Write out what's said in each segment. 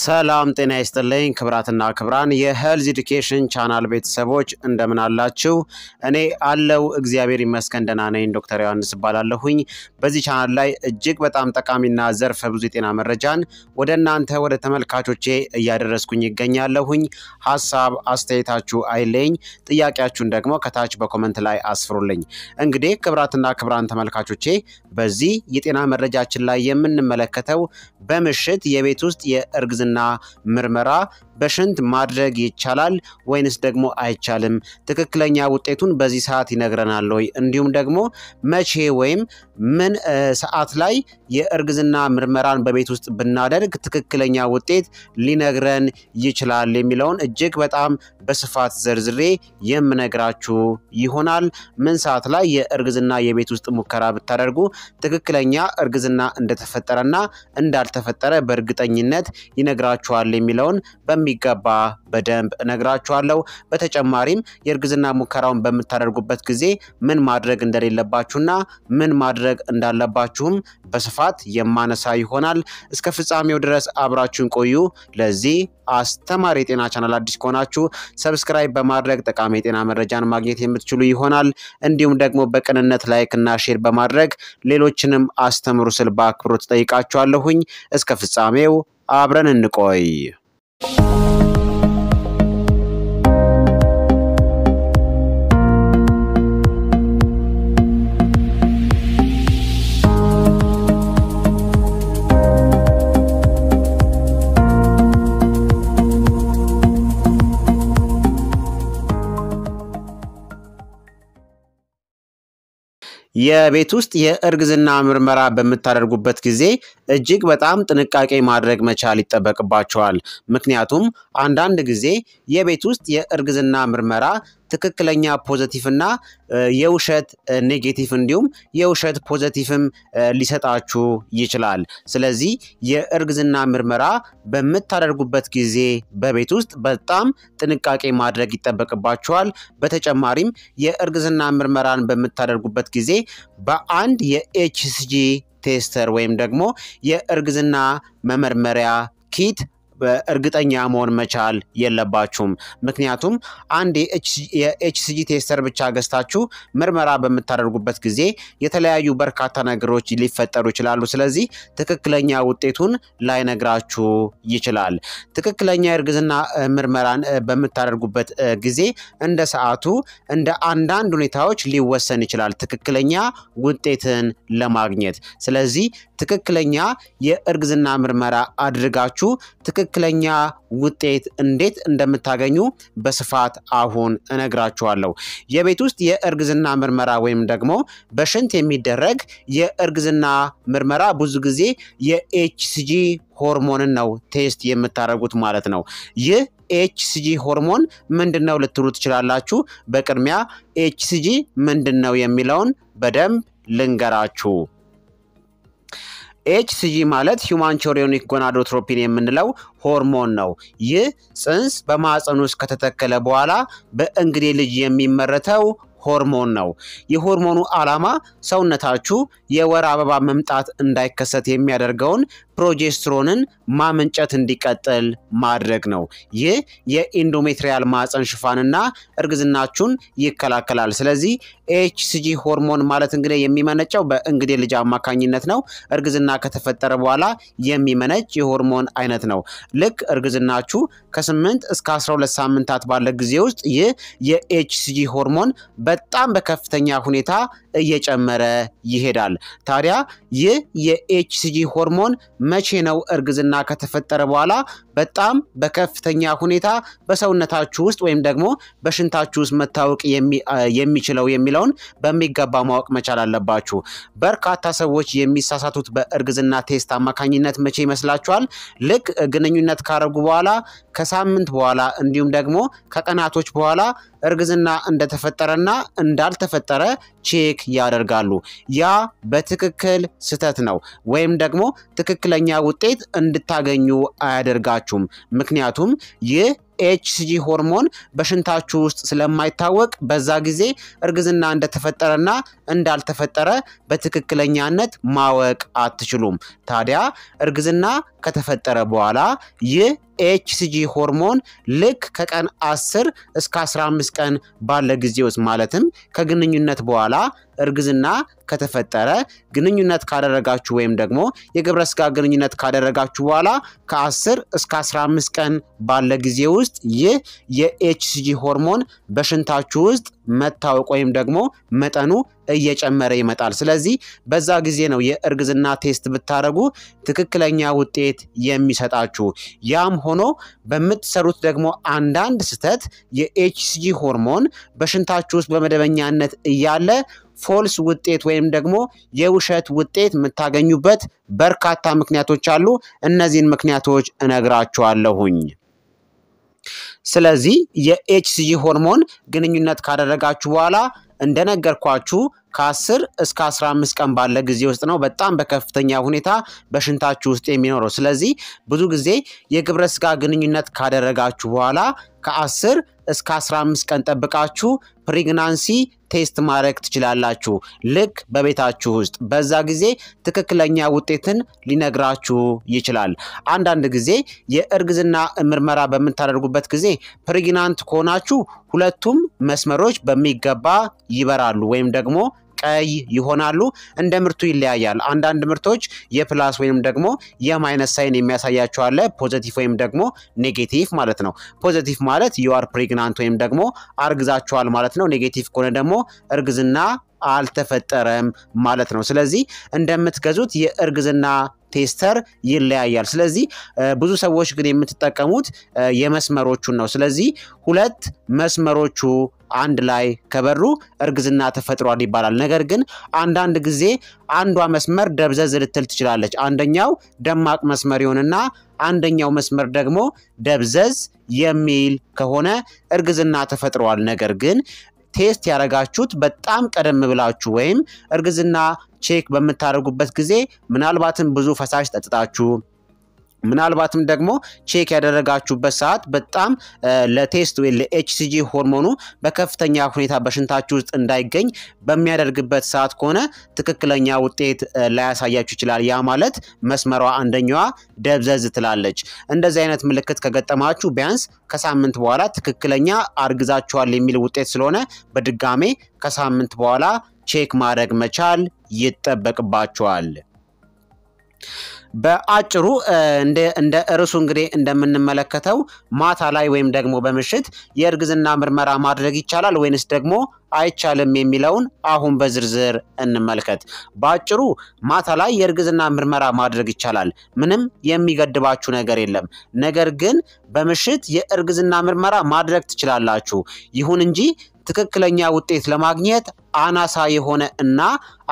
ሰላም ጤና ይስጥልኝ ክብራትና ክብራን የሄልዝ ኤዱኬሽን ቻናል ቤተሰቦች እንደምን አላችሁ? እኔ አለው እግዚአብሔር ይመስገን ደህና ነኝ። ዶክተር ዮሐንስ እባላለሁኝ። በዚህ ቻናል ላይ እጅግ በጣም ጠቃሚና ዘርፈ ብዙ የጤና መረጃን ወደ እናንተ ወደ ተመልካቾቼ እያደረስኩኝ ይገኛለሁኝ። ሀሳብ አስተያየታችሁ አይለኝ፣ ጥያቄያችሁን ደግሞ ከታች በኮመንት ላይ አስፍሩልኝ። እንግዲህ ክብራትና ክብራን ተመልካቾቼ በዚህ የጤና መረጃችን ላይ የምንመለከተው በምሽት የቤት ውስጥ የእርግዝ የእርግዝና ምርመራ በሽንት ማድረግ ይቻላል ወይንስ ደግሞ አይቻልም? ትክክለኛ ውጤቱን በዚህ ሰዓት ይነግረናል ወይ? እንዲሁም ደግሞ መቼ ወይም ምን ሰዓት ላይ የእርግዝና ምርመራን በቤት ውስጥ ብናደርግ ትክክለኛ ውጤት ሊነግረን ይችላል የሚለውን እጅግ በጣም በስፋት ዘርዝሬ የምነግራችሁ ይሆናል። ምን ሰዓት ላይ የእርግዝና የቤት ውስጥ ሙከራ ብታደርጉ ትክክለኛ እርግዝና እንደተፈጠረና እንዳልተፈጠረ በእርግጠኝነት ይነ ነግራችኋል የሚለውን በሚገባ በደንብ እነግራችኋለሁ። በተጨማሪም የእርግዝና ሙከራውን በምታደርጉበት ጊዜ ምን ማድረግ እንደሌለባችሁና ምን ማድረግ እንዳለባችሁም በስፋት የማነሳ ይሆናል። እስከ ፍጻሜው ድረስ አብራችሁን ቆዩ። ለዚህ አስተማሪ የጤና ቻናል አዲስ ከሆናችሁ ሰብስክራይብ በማድረግ ጠቃሚ የጤና መረጃን ማግኘት የምትችሉ ይሆናል። እንዲሁም ደግሞ በቅንነት ላይክ እና ሼር በማድረግ ሌሎችንም አስተምሩ ስል በአክብሮት ጠይቃችኋለሁኝ። እስከ ፍጻሜው አብረን እንቆይ። የቤት ውስጥ የእርግዝና ምርመራ በምታደርጉበት ጊዜ እጅግ በጣም ጥንቃቄ ማድረግ መቻል ይጠበቅባቸዋል። ምክንያቱም አንዳንድ ጊዜ የቤት ውስጥ የእርግዝና ምርመራ ትክክለኛ ፖዘቲቭና የውሸት ኔጌቲቭ እንዲሁም የውሸት ፖዘቲቭም ሊሰጣችሁ ይችላል። ስለዚህ የእርግዝና ምርመራ በምታደርጉበት ጊዜ በቤት ውስጥ በጣም ጥንቃቄ ማድረግ ይጠበቅባችኋል። በተጨማሪም የእርግዝና ምርመራን በምታደርጉበት ጊዜ በአንድ የኤችሲጂ ቴስተር ወይም ደግሞ የእርግዝና መመርመሪያ ኪት እርግጠኛ መሆን መቻል የለባችሁም። ምክንያቱም አንድ የኤችሲጂ ቴስተር ብቻ ገዝታችሁ ምርመራ በምታደርጉበት ጊዜ የተለያዩ በርካታ ነገሮች ሊፈጠሩ ይችላሉ። ስለዚህ ትክክለኛ ውጤቱን ላይነግራችሁ ይችላል። ትክክለኛ የእርግዝና ምርመራን በምታደርጉበት ጊዜ እንደ ሰዓቱ እንደ አንዳንድ ሁኔታዎች ሊወሰን ይችላል ትክክለኛ ውጤትን ለማግኘት። ስለዚህ ትክክለኛ የእርግዝና ምርመራ አድርጋችሁ ትክክ ትክክለኛ ውጤት እንዴት እንደምታገኙ በስፋት አሁን እነግራችኋለሁ። የቤት ውስጥ የእርግዝና ምርመራ ወይም ደግሞ በሽንት የሚደረግ የእርግዝና ምርመራ ብዙ ጊዜ የኤችሲጂ ሆርሞንን ነው ቴስት የምታደርጉት ማለት ነው። ይህ ኤችሲጂ ሆርሞን ምንድን ነው ልትሉ ትችላላችሁ። በቅድሚያ ኤችሲጂ ምንድን ነው የሚለውን በደንብ ልንገራችሁ። ኤችሲጂ ማለት ሂማን ቾሪዮኒክ ጎናዶትሮፒን የምንለው ሆርሞን ነው። ይህ ጽንስ በማዕፀን ውስጥ ከተተከለ በኋላ በእንግዴ ልጅ የሚመረተው ሆርሞን ነው። የሆርሞኑ ዓላማ ሰውነታችሁ የወር አበባ መምጣት እንዳይከሰት የሚያደርገውን ፕሮጀስትሮንን ማመንጨት እንዲቀጥል ማድረግ ነው። ይህ የኢንዶሜትሪያል ማፀን ሽፋንና እርግዝናችሁን ይከላከላል። ስለዚህ ኤችሲጂ ሆርሞን ማለት እንግዲህ የሚመነጨው በእንግዴ ልጅ አማካኝነት ነው። እርግዝና ከተፈጠረ በኋላ የሚመነጭ የሆርሞን አይነት ነው። ልክ እርግዝናችሁ ከ8 እስከ 12 ሳምንታት ባለ ጊዜ ውስጥ ይህ የኤችሲጂ ሆርሞን በ በጣም በከፍተኛ ሁኔታ እየጨመረ ይሄዳል። ታዲያ ይህ የኤችሲጂ ሆርሞን መቼ ነው እርግዝና ከተፈጠረ በኋላ በጣም በከፍተኛ ሁኔታ በሰውነታችሁ ውስጥ ወይም ደግሞ በሽንታችሁ ውስጥ መታወቅ የሚችለው የሚለውን በሚገባ ማወቅ መቻል አለባችሁ። በርካታ ሰዎች የሚሳሳቱት በእርግዝና ቴስት አማካኝነት መቼ ይመስላችኋል? ልክ ግንኙነት ካረጉ በኋላ ከሳምንት በኋላ እንዲሁም ደግሞ ከቀናቶች በኋላ እርግዝና እንደተፈጠረና እንዳልተፈጠረ ቼክ ያደርጋሉ። ያ በትክክል ስህተት ነው፣ ወይም ደግሞ ትክክለኛ ውጤት እንድታገኙ አያደርጋችሁም። ምክንያቱም ይህ ኤችሲጂ ሆርሞን በሽንታችሁ ውስጥ ስለማይታወቅ በዛ ጊዜ እርግዝና እንደተፈጠረና እንዳልተፈጠረ በትክክለኛነት ማወቅ አትችሉም። ታዲያ እርግዝና ከተፈጠረ በኋላ ይህ ኤችሲጂ ሆርሞን ልክ ከቀን 10 እስከ 15 ቀን ባለ ጊዜ ውስጥ ማለትም ከግንኙነት በኋላ እርግዝና ከተፈጠረ ግንኙነት ካደረጋችሁ ወይም ደግሞ የግብረ ስጋ ግንኙነት ካደረጋችሁ በኋላ ከ10 እስከ 15 ቀን ባለ ጊዜ ውስጥ ይህ የኤችሲጂ ሆርሞን በሽንታችሁ ውስጥ መታወቅ ወይም ደግሞ መጠኑ እየጨመረ ይመጣል። ስለዚህ በዛ ጊዜ ነው የእርግዝና ቴስት ብታደረጉ ትክክለኛ ውጤት የሚሰጣችሁ። ያም ሆኖ በምትሰሩት ደግሞ አንዳንድ ስህተት የኤችሲጂ ሆርሞን በሽንታችሁ ውስጥ በመደበኛነት እያለ ፎልስ ውጤት ወይም ደግሞ የውሸት ውጤት የምታገኙበት በርካታ ምክንያቶች አሉ። እነዚህን ምክንያቶች እነግራችኋለሁኝ። ስለዚህ የኤችሲጂ ሆርሞን ግንኙነት ካደረጋችሁ በኋላ እንደነገርኳችሁ ከ10 እስከ 15 ቀን ባለ ጊዜ ውስጥ ነው በጣም በከፍተኛ ሁኔታ በሽንታችሁ ውስጥ የሚኖረው። ስለዚህ ብዙ ጊዜ የግብረ ስጋ ግንኙነት ካደረጋችሁ በኋላ ከ10 እስከ 15 ቀን ጠብቃችሁ ፕሪግናንሲ ቴስት ማድረግ ትችላላችሁ ልክ በቤታችሁ ውስጥ። በዛ ጊዜ ትክክለኛ ውጤትን ሊነግራችሁ ይችላል። አንዳንድ ጊዜ የእርግዝና ምርመራ በምታደርጉበት ጊዜ ፕሪግናንት ከሆናችሁ ሁለቱም መስመሮች በሚገባ ይበራሉ ወይም ደግሞ ቀይ ይሆናሉ። እንደ ምርቱ ይለያያል። አንዳንድ ምርቶች የፕላስ ወይም ደግሞ የማይነስ ሳይን የሚያሳያቸው አለ። ፖዘቲቭ ወይም ደግሞ ኔጌቲቭ ማለት ነው። ፖዘቲቭ ማለት ዩአር ፕሬግናንት ወይም ደግሞ አርግዛቸዋል ማለት ነው። ኔጌቲቭ ከሆነ ደግሞ እርግዝና አልተፈጠረም ማለት ነው። ስለዚህ እንደምትገዙት የእርግዝና ቴስተር ይለያያል። ስለዚህ ብዙ ሰዎች ግን የምትጠቀሙት የመስመሮቹን ነው። ስለዚህ ሁለት መስመሮቹ አንድ ላይ ከበሩ እርግዝና ተፈጥሯል ይባላል። ነገር ግን አንዳንድ ጊዜ አንዷ መስመር ደብዘዝ ልትል ትችላለች። አንደኛው ደማቅ መስመር ይሆንና አንደኛው መስመር ደግሞ ደብዘዝ የሚል ከሆነ እርግዝና ተፈጥሯል። ነገር ግን ቴስት ያደረጋችሁት በጣም ቀደም ብላችሁ ወይም እርግዝና ቼክ በምታደርጉበት ጊዜ ምናልባትም ብዙ ፈሳሽ ጠጥታችሁ ምናልባትም ደግሞ ቼክ ያደረጋችሁበት ሰዓት በጣም ለቴስት ወይ ለኤችሲጂ ሆርሞኑ በከፍተኛ ሁኔታ በሽንታችሁ ውስጥ እንዳይገኝ በሚያደርግበት ሰዓት ከሆነ ትክክለኛ ውጤት ላያሳያችሁ ይችላል። ያ ማለት መስመሯ አንደኛዋ ደብዘዝ ትላለች። እንደዚህ አይነት ምልክት ከገጠማችሁ ቢያንስ ከሳምንት በኋላ ትክክለኛ አርግዛችኋል የሚል ውጤት ስለሆነ በድጋሜ ከሳምንት በኋላ ቼክ ማድረግ መቻል ይጠበቅባችኋል። በአጭሩ እንደ ርዕሱ እንግዲህ እንደምንመለከተው ማታ ላይ ወይም ደግሞ በምሽት የእርግዝና ምርመራ ማድረግ ይቻላል ወይንስ ደግሞ አይቻልም የሚለውን አሁን በዝርዝር እንመልከት። በአጭሩ ማታ ላይ የእርግዝና ምርመራ ማድረግ ይቻላል። ምንም የሚገድባችሁ ነገር የለም። ነገር ግን በምሽት የእርግዝና ምርመራ ማድረግ ትችላላችሁ። ይሁን እንጂ ትክክለኛ ውጤት ለማግኘት አናሳ የሆነ እና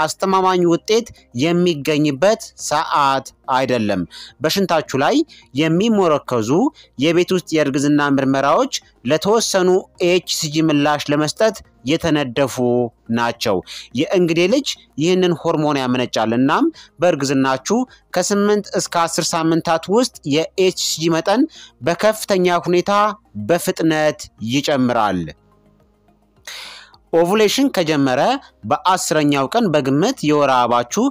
አስተማማኝ ውጤት የሚገኝበት ሰዓት አይደለም። በሽንታችሁ ላይ የሚሞረከዙ የቤት ውስጥ የእርግዝና ምርመራዎች ለተወሰኑ ኤችሲጂ ምላሽ ለመስጠት የተነደፉ ናቸው። የእንግዴ ልጅ ይህንን ሆርሞን ያመነጫል። እናም በእርግዝናችሁ ከ8 እስከ 10 ሳምንታት ውስጥ የኤችሲጂ መጠን በከፍተኛ ሁኔታ በፍጥነት ይጨምራል። ኦቭሌሽን ከጀመረ በአስረኛው ቀን በግምት የወር አበባችሁ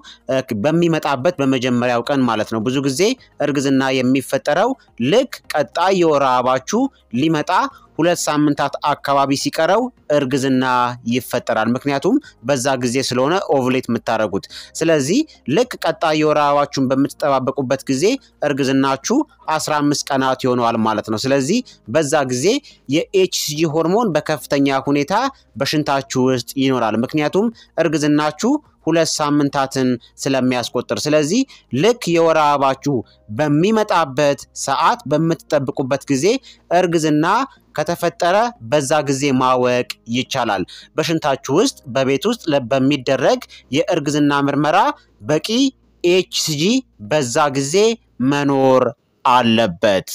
በሚመጣበት በመጀመሪያው ቀን ማለት ነው። ብዙ ጊዜ እርግዝና የሚፈጠረው ልክ ቀጣይ የወር አበባችሁ ሊመጣ ሁለት ሳምንታት አካባቢ ሲቀረው እርግዝና ይፈጠራል። ምክንያቱም በዛ ጊዜ ስለሆነ ኦቭሌት የምታደርጉት። ስለዚህ ልክ ቀጣይ የወር አበባችሁን በምትጠባበቁበት ጊዜ እርግዝናችሁ 15 ቀናት ይሆነዋል ማለት ነው። ስለዚህ በዛ ጊዜ የኤችሲጂ ሆርሞን በከፍተኛ ሁኔታ በሽንታችሁ ውስጥ ይኖራል። ምክንያቱም እርግዝናችሁ ሁለት ሳምንታትን ስለሚያስቆጥር። ስለዚህ ልክ የወር አበባችሁ በሚመጣበት ሰዓት በምትጠብቁበት ጊዜ እርግዝና ከተፈጠረ በዛ ጊዜ ማወቅ ይቻላል። በሽንታችሁ ውስጥ በቤት ውስጥ በሚደረግ የእርግዝና ምርመራ በቂ ኤችሲጂ በዛ ጊዜ መኖር አለበት።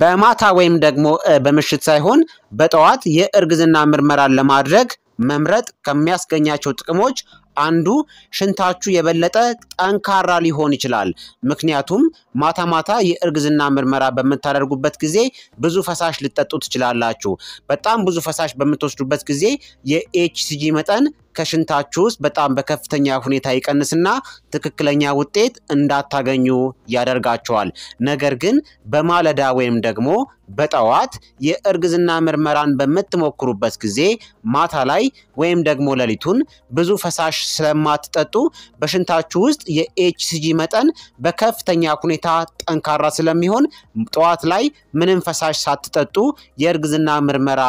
በማታ ወይም ደግሞ በምሽት ሳይሆን በጠዋት የእርግዝና ምርመራን ለማድረግ መምረጥ ከሚያስገኛቸው ጥቅሞች አንዱ ሽንታችሁ የበለጠ ጠንካራ ሊሆን ይችላል። ምክንያቱም ማታ ማታ የእርግዝና ምርመራ በምታደርጉበት ጊዜ ብዙ ፈሳሽ ልጠጡ ትችላላችሁ። በጣም ብዙ ፈሳሽ በምትወስዱበት ጊዜ የኤችሲጂ መጠን ከሽንታችሁ ውስጥ በጣም በከፍተኛ ሁኔታ ይቀንስና ትክክለኛ ውጤት እንዳታገኙ ያደርጋቸዋል። ነገር ግን በማለዳ ወይም ደግሞ በጠዋት የእርግዝና ምርመራን በምትሞክሩበት ጊዜ ማታ ላይ ወይም ደግሞ ሌሊቱን ብዙ ፈሳሽ ስለማትጠጡ በሽንታችሁ ውስጥ የኤችሲጂ መጠን በከፍተኛ ሁኔታ ጠንካራ ስለሚሆን ጠዋት ላይ ምንም ፈሳሽ ሳትጠጡ የእርግዝና ምርመራ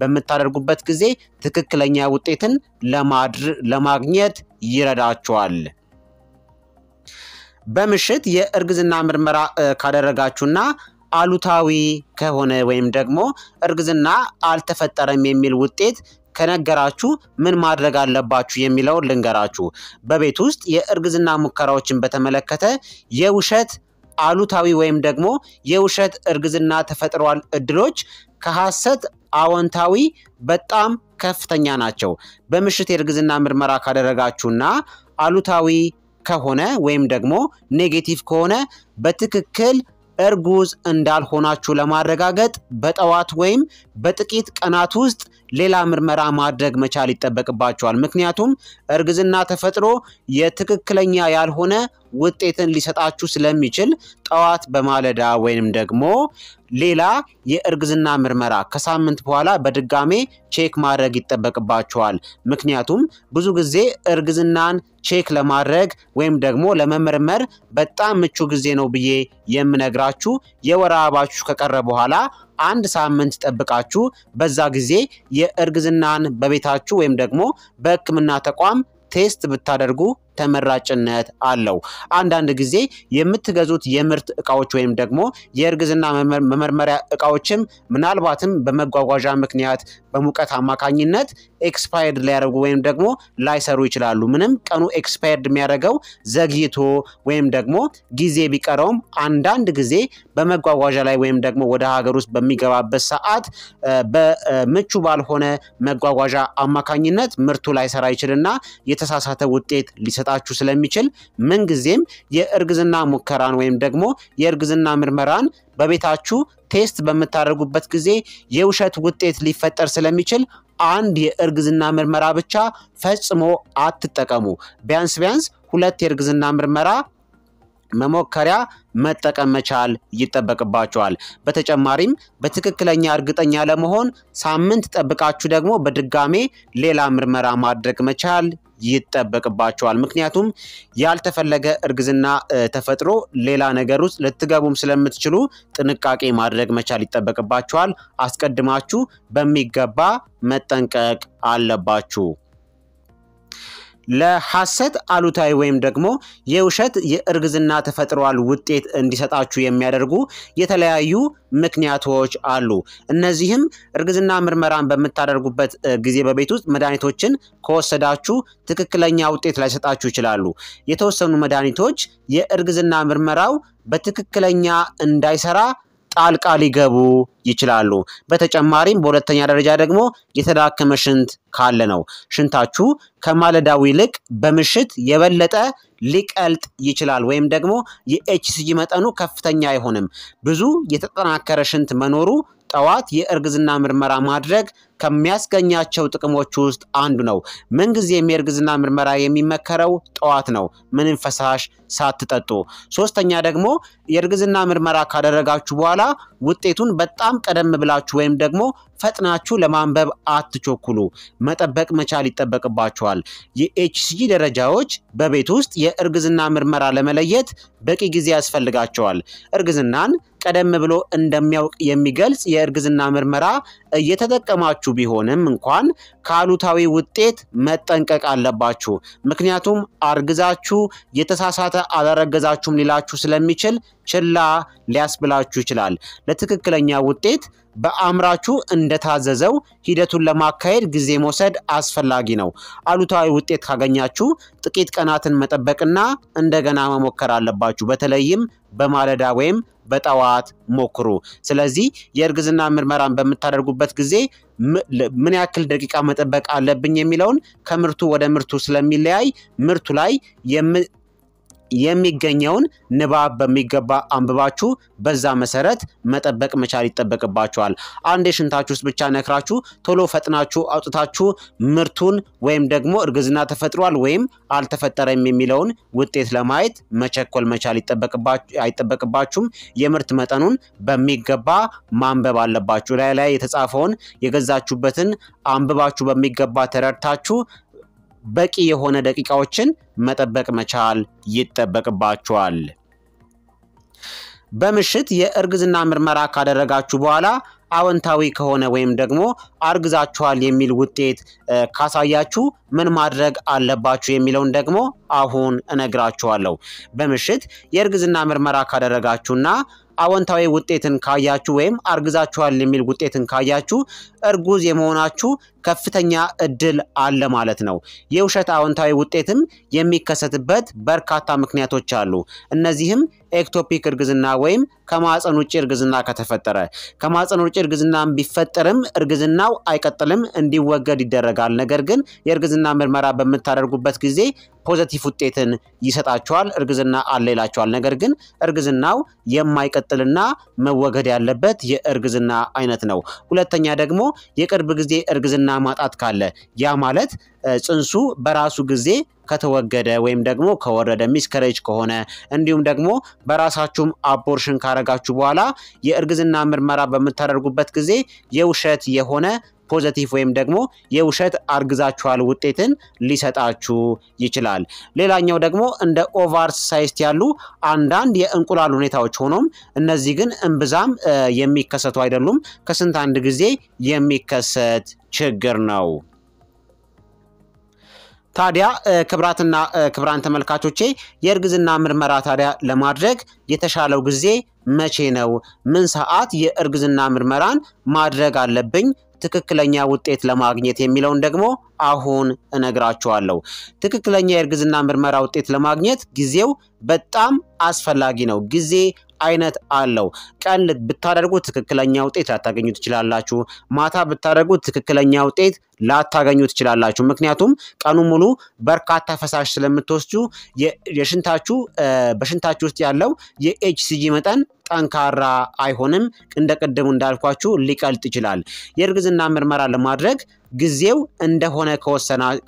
በምታደርጉበት ጊዜ ትክክለኛ ውጤትን ለማግኘት ይረዳችኋል። በምሽት የእርግዝና ምርመራ ካደረጋችሁና አሉታዊ ከሆነ ወይም ደግሞ እርግዝና አልተፈጠረም የሚል ውጤት ከነገራችሁ ምን ማድረግ አለባችሁ የሚለው ልንገራችሁ። በቤት ውስጥ የእርግዝና ሙከራዎችን በተመለከተ የውሸት አሉታዊ ወይም ደግሞ የውሸት እርግዝና ተፈጥሯል እድሎች ከሐሰት አዎንታዊ በጣም ከፍተኛ ናቸው። በምሽት የእርግዝና ምርመራ ካደረጋችሁና አሉታዊ ከሆነ ወይም ደግሞ ኔጌቲቭ ከሆነ በትክክል እርጉዝ እንዳልሆናችሁ ለማረጋገጥ በጠዋት ወይም በጥቂት ቀናት ውስጥ ሌላ ምርመራ ማድረግ መቻል ይጠበቅባቸዋል። ምክንያቱም እርግዝና ተፈጥሮ የትክክለኛ ያልሆነ ውጤትን ሊሰጣችሁ ስለሚችል ጠዋት በማለዳ ወይንም ደግሞ ሌላ የእርግዝና ምርመራ ከሳምንት በኋላ በድጋሜ ቼክ ማድረግ ይጠበቅባቸዋል። ምክንያቱም ብዙ ጊዜ እርግዝናን ቼክ ለማድረግ ወይም ደግሞ ለመመርመር በጣም ምቹ ጊዜ ነው ብዬ የምነግራችሁ የወር አበባችሁ ከቀረ በኋላ አንድ ሳምንት ጠብቃችሁ በዛ ጊዜ የእርግዝናን በቤታችሁ ወይም ደግሞ በሕክምና ተቋም ቴስት ብታደርጉ ተመራጭነት አለው። አንዳንድ ጊዜ የምትገዙት የምርት እቃዎች ወይም ደግሞ የእርግዝና መመርመሪያ እቃዎችም ምናልባትም በመጓጓዣ ምክንያት በሙቀት አማካኝነት ኤክስፓየርድ ሊያደርጉ ወይም ደግሞ ላይሰሩ ይችላሉ። ምንም ቀኑ ኤክስፓየርድ የሚያደርገው ዘግይቶ ወይም ደግሞ ጊዜ ቢቀረውም አንዳንድ ጊዜ በመጓጓዣ ላይ ወይም ደግሞ ወደ ሀገር ውስጥ በሚገባበት ሰዓት በምቹ ባልሆነ መጓጓዣ አማካኝነት ምርቱ ላይሰራ ይችልና የተሳሳተ ውጤት ሊሰ ሊሰጣችሁ ስለሚችል ምንጊዜም የእርግዝና ሙከራን ወይም ደግሞ የእርግዝና ምርመራን በቤታችሁ ቴስት በምታደርጉበት ጊዜ የውሸት ውጤት ሊፈጠር ስለሚችል አንድ የእርግዝና ምርመራ ብቻ ፈጽሞ አትጠቀሙ። ቢያንስ ቢያንስ ሁለት የእርግዝና ምርመራ መሞከሪያ መጠቀም መቻል ይጠበቅባቸዋል። በተጨማሪም በትክክለኛ እርግጠኛ ለመሆን ሳምንት ጠብቃችሁ ደግሞ በድጋሜ ሌላ ምርመራ ማድረግ መቻል ይጠበቅባቸዋል። ምክንያቱም ያልተፈለገ እርግዝና ተፈጥሮ ሌላ ነገር ውስጥ ልትገቡም ስለምትችሉ ጥንቃቄ ማድረግ መቻል ይጠበቅባቸዋል። አስቀድማችሁ በሚገባ መጠንቀቅ አለባችሁ። ለሐሰት አሉታዊ ወይም ደግሞ የውሸት የእርግዝና ተፈጥሯል ውጤት እንዲሰጣችሁ የሚያደርጉ የተለያዩ ምክንያቶች አሉ። እነዚህም እርግዝና ምርመራን በምታደርጉበት ጊዜ በቤት ውስጥ መድኃኒቶችን ከወሰዳችሁ ትክክለኛ ውጤት ላይሰጣችሁ ይችላሉ። የተወሰኑ መድኃኒቶች የእርግዝና ምርመራው በትክክለኛ እንዳይሰራ ጣልቃ ሊገቡ ይችላሉ። በተጨማሪም በሁለተኛ ደረጃ ደግሞ የተዳከመ ሽንት ካለ ነው። ሽንታችሁ ከማለዳው ይልቅ በምሽት የበለጠ ሊቀልጥ ይችላል፣ ወይም ደግሞ የኤችሲጂ መጠኑ ከፍተኛ አይሆንም። ብዙ የተጠናከረ ሽንት መኖሩ ጠዋት የእርግዝና ምርመራ ማድረግ ከሚያስገኛቸው ጥቅሞች ውስጥ አንዱ ነው። ምንጊዜም የእርግዝና ምርመራ የሚመከረው ጠዋት ነው፣ ምንም ፈሳሽ ሳትጠጡ። ሶስተኛ ደግሞ የእርግዝና ምርመራ ካደረጋችሁ በኋላ ውጤቱን በጣም ቀደም ብላችሁ ወይም ደግሞ ፈጥናችሁ ለማንበብ አትቸኩሉ። መጠበቅ መቻል ይጠበቅባችኋል። የኤችሲጂ ደረጃዎች በቤት ውስጥ የእርግዝና ምርመራ ለመለየት በቂ ጊዜ ያስፈልጋቸዋል። እርግዝናን ቀደም ብሎ እንደሚያውቅ የሚገልጽ የእርግዝና ምርመራ እየተጠቀማችሁ ቢሆንም እንኳን ከአሉታዊ ውጤት መጠንቀቅ አለባችሁ። ምክንያቱም አርግዛችሁ የተሳሳተ አላረገዛችሁም ሊላችሁ ስለሚችል ችላ ሊያስብላችሁ ይችላል። ለትክክለኛ ውጤት በአእምራችሁ እንደታዘዘው ሂደቱን ለማካሄድ ጊዜ መውሰድ አስፈላጊ ነው። አሉታዊ ውጤት ካገኛችሁ ጥቂት ቀናትን መጠበቅና እንደገና መሞከር አለባችሁ። በተለይም በማለዳ ወይም በጠዋት ሞክሩ። ስለዚህ የእርግዝና ምርመራን በምታደርጉበት ጊዜ ምን ያክል ደቂቃ መጠበቅ አለብኝ የሚለውን ከምርቱ ወደ ምርቱ ስለሚለያይ ምርቱ ላይ የሚገኘውን ንባብ በሚገባ አንብባችሁ በዛ መሰረት መጠበቅ መቻል ይጠበቅባችኋል። አንድ የሽንታችሁ ውስጥ ብቻ ነክራችሁ ቶሎ ፈጥናችሁ አውጥታችሁ ምርቱን ወይም ደግሞ እርግዝና ተፈጥሯል ወይም አልተፈጠረም የሚለውን ውጤት ለማየት መቸኮል መቻል አይጠበቅባችሁም። የምርት መጠኑን በሚገባ ማንበብ አለባችሁ። ላይ ላይ የተጻፈውን የገዛችሁበትን አንብባችሁ በሚገባ ተረድታችሁ በቂ የሆነ ደቂቃዎችን መጠበቅ መቻል ይጠበቅባቸዋል። በምሽት የእርግዝና ምርመራ ካደረጋችሁ በኋላ አወንታዊ ከሆነ ወይም ደግሞ አርግዛችኋል የሚል ውጤት ካሳያችሁ ምን ማድረግ አለባችሁ የሚለውን ደግሞ አሁን እነግራችኋለሁ። በምሽት የእርግዝና ምርመራ ካደረጋችሁና አዎንታዊ ውጤትን ካያችሁ ወይም አርግዛችኋል የሚል ውጤትን ካያችሁ እርጉዝ የመሆናችሁ ከፍተኛ እድል አለ ማለት ነው። የውሸት አዎንታዊ ውጤትም የሚከሰትበት በርካታ ምክንያቶች አሉ። እነዚህም ኤክቶፒክ እርግዝና ወይም ከማፀን ውጭ እርግዝና ከተፈጠረ ከማፀን ውጭ እርግዝና ቢፈጠርም እርግዝናው አይቀጥልም፣ እንዲወገድ ይደረጋል። ነገር ግን የእርግዝና ምርመራ በምታደርጉበት ጊዜ ፖዘቲቭ ውጤትን ይሰጣቸዋል። እርግዝና አለ ይላቸዋል። ነገር ግን እርግዝናው የማይቀጥልና መወገድ ያለበት የእርግዝና አይነት ነው። ሁለተኛ ደግሞ የቅርብ ጊዜ እርግዝና ማጣት ካለ ያ ማለት ጽንሱ በራሱ ጊዜ ከተወገደ ወይም ደግሞ ከወረደ ሚስከሬጅ ከሆነ እንዲሁም ደግሞ በራሳችሁም አቦርሽን ካረጋችሁ በኋላ የእርግዝና ምርመራ በምታደርጉበት ጊዜ የውሸት የሆነ ፖዘቲቭ ወይም ደግሞ የውሸት አርግዛችኋል ውጤትን ሊሰጣችሁ ይችላል። ሌላኛው ደግሞ እንደ ኦቫር ሳይስት ያሉ አንዳንድ የእንቁላል ሁኔታዎች ሆኖም እነዚህ ግን እምብዛም የሚከሰቱ አይደሉም። ከስንት አንድ ጊዜ የሚከሰት ችግር ነው። ታዲያ ክብራትና ክብራን ተመልካቾቼ የእርግዝና ምርመራ ታዲያ ለማድረግ የተሻለው ጊዜ መቼ ነው? ምን ሰዓት የእርግዝና ምርመራን ማድረግ አለብኝ ትክክለኛ ውጤት ለማግኘት የሚለውን ደግሞ አሁን እነግራችኋለሁ። ትክክለኛ የእርግዝና ምርመራ ውጤት ለማግኘት ጊዜው በጣም አስፈላጊ ነው። ጊዜ አይነት አለው። ቀን ብታደርጉት ትክክለኛ ውጤት ላታገኙ ትችላላችሁ። ማታ ብታደርጉት ትክክለኛ ውጤት ላታገኙ ትችላላችሁ። ምክንያቱም ቀኑ ሙሉ በርካታ ፈሳሽ ስለምትወስዱ የሽንታችሁ በሽንታችሁ ውስጥ ያለው የኤችሲጂ መጠን ጠንካራ አይሆንም። እንደ ቅድሙ እንዳልኳችሁ ሊቀልጥ ይችላል። የእርግዝና ምርመራ ለማድረግ ጊዜው እንደሆነ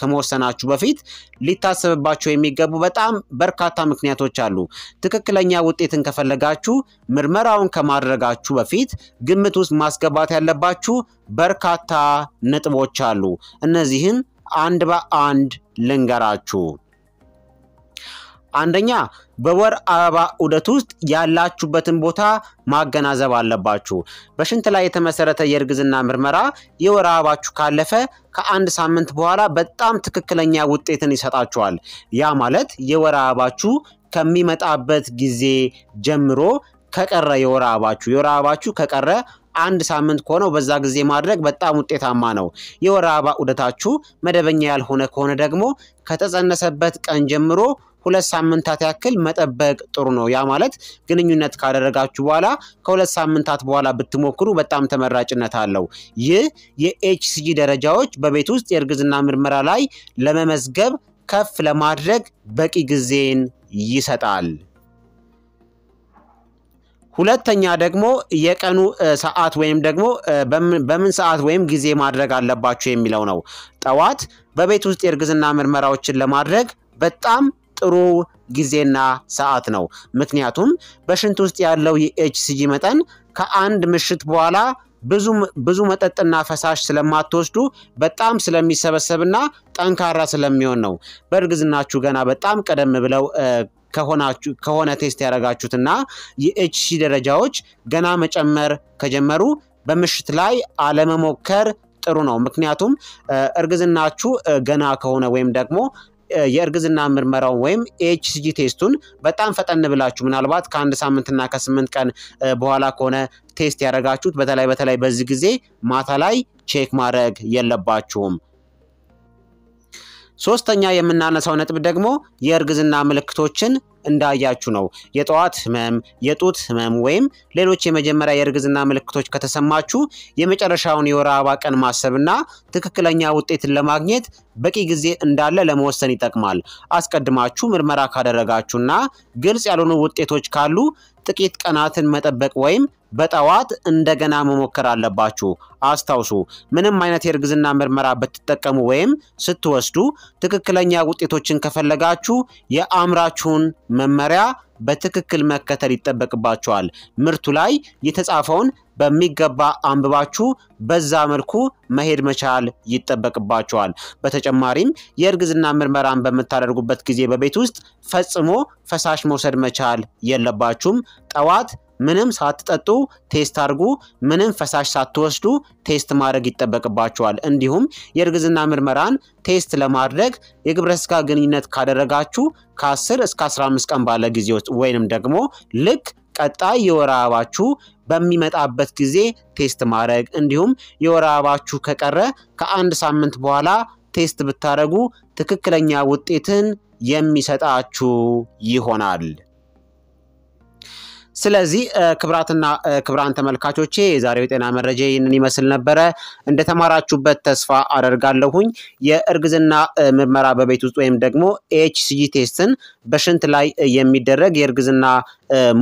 ከመወሰናችሁ በፊት ሊታሰብባቸው የሚገቡ በጣም በርካታ ምክንያቶች አሉ። ትክክለኛ ውጤትን ከፈለጋችሁ ምርመራውን ከማድረጋችሁ በፊት ግምት ውስጥ ማስገባት ያለባችሁ በርካታ ነጥቦች አሉ። እነዚህን አንድ በአንድ ልንገራችሁ። አንደኛ በወር አበባ ዑደት ውስጥ ያላችሁበትን ቦታ ማገናዘብ አለባችሁ። በሽንት ላይ የተመሰረተ የእርግዝና ምርመራ የወር አበባችሁ ካለፈ ከአንድ ሳምንት በኋላ በጣም ትክክለኛ ውጤትን ይሰጣችኋል። ያ ማለት የወር አበባችሁ ከሚመጣበት ጊዜ ጀምሮ ከቀረ የወር አበባችሁ የወር አበባችሁ ከቀረ አንድ ሳምንት ከሆነው በዛ ጊዜ ማድረግ በጣም ውጤታማ ነው። የወር አበባ ዑደታችሁ መደበኛ ያልሆነ ከሆነ ደግሞ ከተጸነሰበት ቀን ጀምሮ ሁለት ሳምንታት ያክል መጠበቅ ጥሩ ነው። ያ ማለት ግንኙነት ካደረጋችሁ በኋላ ከሁለት ሳምንታት በኋላ ብትሞክሩ በጣም ተመራጭነት አለው። ይህ የኤችሲጂ ደረጃዎች በቤት ውስጥ የእርግዝና ምርመራ ላይ ለመመዝገብ ከፍ ለማድረግ በቂ ጊዜን ይሰጣል። ሁለተኛ ደግሞ የቀኑ ሰዓት ወይም ደግሞ በምን ሰዓት ወይም ጊዜ ማድረግ አለባቸው የሚለው ነው። ጠዋት በቤት ውስጥ የእርግዝና ምርመራዎችን ለማድረግ በጣም ጥሩ ጊዜና ሰዓት ነው። ምክንያቱም በሽንት ውስጥ ያለው የኤችሲጂ መጠን ከአንድ ምሽት በኋላ ብዙ መጠጥና ፈሳሽ ስለማትወስዱ በጣም ስለሚሰበሰብና ጠንካራ ስለሚሆን ነው። በእርግዝናችሁ ገና በጣም ቀደም ብለው ከሆነ ቴስት ያደረጋችሁትና የኤችሲ ደረጃዎች ገና መጨመር ከጀመሩ በምሽት ላይ አለመሞከር ጥሩ ነው። ምክንያቱም እርግዝናችሁ ገና ከሆነ ወይም ደግሞ የእርግዝና ምርመራውን ወይም ኤችሲጂ ቴስቱን በጣም ፈጠን ብላችሁ ምናልባት ከአንድ ሳምንትና ከስምንት ቀን በኋላ ከሆነ ቴስት ያደረጋችሁት በተለይ በተለይ በዚህ ጊዜ ማታ ላይ ቼክ ማድረግ የለባችሁም። ሶስተኛ የምናነሳው ነጥብ ደግሞ የእርግዝና ምልክቶችን እንዳያችሁ ነው። የጠዋት ህመም፣ የጡት ህመም ወይም ሌሎች የመጀመሪያ የእርግዝና ምልክቶች ከተሰማችሁ የመጨረሻውን የወር አበባ ቀን ማሰብና ትክክለኛ ውጤትን ለማግኘት በቂ ጊዜ እንዳለ ለመወሰን ይጠቅማል። አስቀድማችሁ ምርመራ ካደረጋችሁና ግልጽ ያልሆኑ ውጤቶች ካሉ ጥቂት ቀናትን መጠበቅ ወይም በጠዋት እንደገና መሞከር አለባችሁ። አስታውሱ፣ ምንም አይነት የእርግዝና ምርመራ ብትጠቀሙ ወይም ስትወስዱ ትክክለኛ ውጤቶችን ከፈለጋችሁ የአምራችሁን መመሪያ በትክክል መከተል ይጠበቅባቸዋል። ምርቱ ላይ የተጻፈውን በሚገባ አንብባችሁ በዛ መልኩ መሄድ መቻል ይጠበቅባቸዋል። በተጨማሪም የእርግዝና ምርመራን በምታደርጉበት ጊዜ በቤት ውስጥ ፈጽሞ ፈሳሽ መውሰድ መቻል የለባችሁም። ጠዋት ምንም ሳትጠጡ ቴስት አድርጉ። ምንም ፈሳሽ ሳትወስዱ ቴስት ማድረግ ይጠበቅባችኋል። እንዲሁም የእርግዝና ምርመራን ቴስት ለማድረግ የግብረ ስጋ ግንኙነት ካደረጋችሁ ከ10 እስከ 15 ቀን ባለ ጊዜ ውስጥ ወይንም ደግሞ ልክ ቀጣይ የወር አበባችሁ በሚመጣበት ጊዜ ቴስት ማድረግ እንዲሁም የወር አበባችሁ ከቀረ ከአንድ ሳምንት በኋላ ቴስት ብታደረጉ ትክክለኛ ውጤትን የሚሰጣችሁ ይሆናል። ስለዚህ ክብራትና ክብራን ተመልካቾቼ የዛሬው የጤና መረጃ ይህንን ይመስል ነበረ። እንደተማራችሁበት ተስፋ አደርጋለሁኝ። የእርግዝና ምርመራ በቤት ውስጥ ወይም ደግሞ ኤችሲጂ ቴስትን በሽንት ላይ የሚደረግ የእርግዝና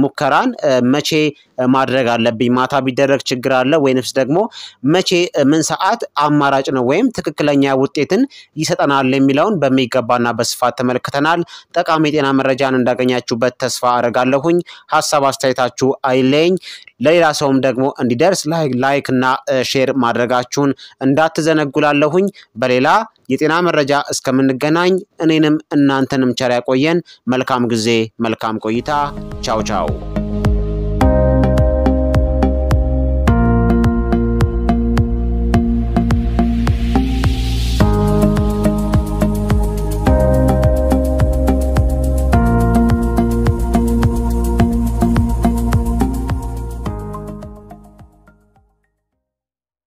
ሙከራን መቼ ማድረግ አለብኝ? ማታ ቢደረግ ችግር አለ ወይንስ ደግሞ መቼ ምን ሰዓት አማራጭ ነው ወይም ትክክለኛ ውጤትን ይሰጠናል የሚለውን በሚገባና በስፋት ተመልክተናል። ጠቃሚ የጤና መረጃን እንዳገኛችሁበት ተስፋ አረጋለሁኝ። ሀሳብ አስተያየታችሁ አይለኝ። ለሌላ ሰውም ደግሞ እንዲደርስ ላይክ እና ሼር ማድረጋችሁን እንዳትዘነጉላለሁኝ። በሌላ የጤና መረጃ እስከምንገናኝ እኔንም እናንተንም ቸር ያቆየን። መልካም ጊዜ፣ መልካም ቆይታ። ቻው ቻው።